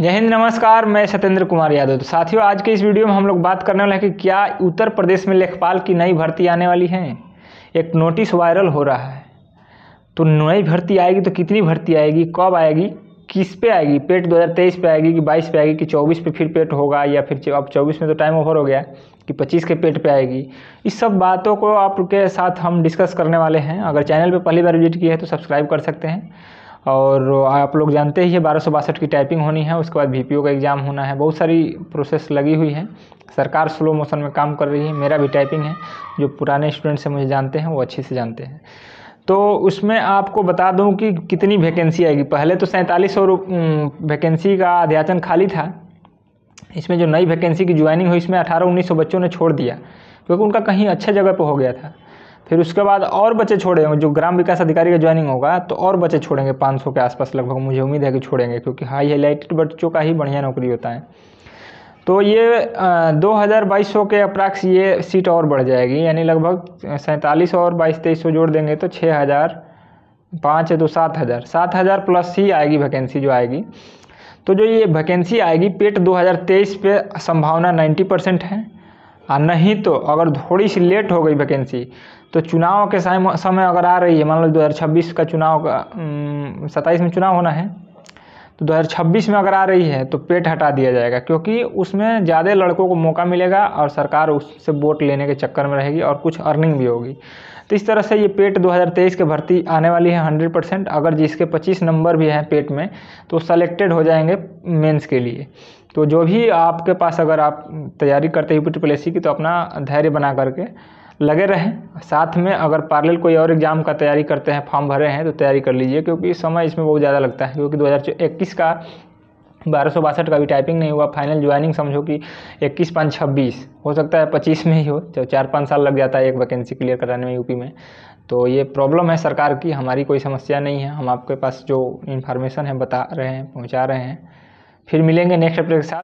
जय हिंद नमस्कार मैं सत्येंद्र कुमार यादव तो साथियों आज के इस वीडियो में हम लोग बात करने वाले हैं कि क्या उत्तर प्रदेश में लेखपाल की नई भर्ती आने वाली है एक नोटिस वायरल हो रहा है तो नई भर्ती आएगी तो कितनी भर्ती आएगी कब आएगी किस पे आएगी पेट 2023 पे आएगी कि 22 पे आएगी कि 24 पे फिर पेट होगा या फिर अब 24 में तो टाइम ओवर हो गया कि 25 के पेट पे आएगी इस सब बातों को आपके साथ हम डिस्कस करने वाले हैं अगर चैनल पे पहली बार विजिट किया है तो सब्सक्राइब कर सकते हैं और आप लोग जानते ही है बारह की टाइपिंग होनी है उसके बाद वी का एग्ज़ाम होना है बहुत सारी प्रोसेस लगी हुई है सरकार स्लो मोशन में काम कर रही है मेरा भी टाइपिंग है जो पुराने स्टूडेंट से मुझे जानते हैं वो अच्छे से जानते हैं तो उसमें आपको बता दूं कि कितनी वैकेंसी आएगी पहले तो सैंतालीस सौ वैकेंसी का अध्याचन खाली था इसमें जो नई वैकेंसी की ज्वाइनिंग हुई इसमें अठारह उन्नीस सौ बच्चों ने छोड़ दिया क्योंकि उनका कहीं अच्छा जगह पर हो गया था फिर उसके बाद और बच्चे छोड़े होंगे जो ग्राम विकास अधिकारी का ज्वाइनिंग होगा तो और बच्चे छोड़ेंगे 500 के आसपास लगभग मुझे उम्मीद है कि छोड़ेंगे क्योंकि हाई हाईलाइटेड बच्चों का ही बढ़िया नौकरी होता है तो ये दो हज़ार बाईस सौ के अप्राक्स ये सीट और बढ़ जाएगी यानी लगभग सैंतालीस और बाईस तेईस सौ जोड़ देंगे तो छः हज़ार पाँच है तो सात हज़ार सात हज़ार प्लस ही आएगी वैकेंसी जो आएगी तो जो ये वैकेंसी आएगी पेट 2023 पे संभावना 90 परसेंट है आ नहीं तो अगर थोड़ी सी लेट हो गई वैकेंसी तो चुनाव के समय अगर आ रही है मान लो छब्बीस का चुनाव का सत्ताईस में चुनाव होना है तो 2026 में अगर आ रही है तो पेट हटा दिया जाएगा क्योंकि उसमें ज़्यादा लड़कों को मौका मिलेगा और सरकार उससे वोट लेने के चक्कर में रहेगी और कुछ अर्निंग भी होगी तो इस तरह से ये पेट 2023 के भर्ती आने वाली है 100 परसेंट अगर जिसके 25 नंबर भी हैं पेट में तो सेलेक्टेड हो जाएंगे मेंस के लिए तो जो भी आपके पास अगर आप तैयारी करते हैं यूपी ट्रिपल की तो अपना धैर्य बना करके लगे रहें साथ में अगर पार्लियल कोई और एग्ज़ाम का तैयारी करते हैं फॉर्म भरे हैं तो तैयारी कर लीजिए क्योंकि समय इसमें बहुत ज़्यादा लगता है क्योंकि दो का बारह सौ बासठ का भी टाइपिंग नहीं हुआ फाइनल ज्वाइनिंग समझो कि इक्कीस पाँच छब्बीस हो सकता है पच्चीस में ही हो चाहे चार पाँच साल लग जाता है एक वैकेंसी क्लियर कराने में यूपी में तो ये प्रॉब्लम है सरकार की हमारी कोई समस्या नहीं है हम आपके पास जो इन्फॉर्मेशन है बता रहे हैं पहुँचा रहे हैं फिर मिलेंगे नेक्स्ट अपडेट के साथ